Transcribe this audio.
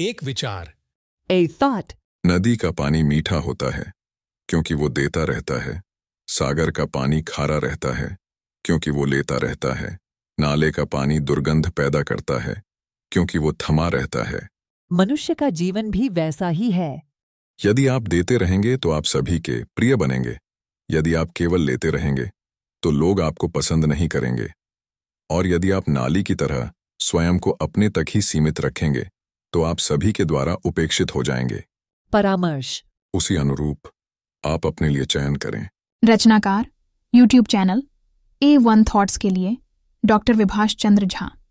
एक विचार ए थॉट नदी का पानी मीठा होता है क्योंकि वो देता रहता है सागर का पानी खारा रहता है क्योंकि वो लेता रहता है नाले का पानी दुर्गंध पैदा करता है क्योंकि वो थमा रहता है मनुष्य का जीवन भी वैसा ही है यदि आप देते रहेंगे तो आप सभी के प्रिय बनेंगे यदि आप केवल लेते रहेंगे तो लोग आपको पसंद नहीं करेंगे और यदि आप नाली की तरह स्वयं को अपने तक ही सीमित रखेंगे तो आप सभी के द्वारा उपेक्षित हो जाएंगे परामर्श उसी अनुरूप आप अपने लिए चयन करें रचनाकार YouTube channel A one thoughts के लिए डॉक्टर विभाष चंद्र झा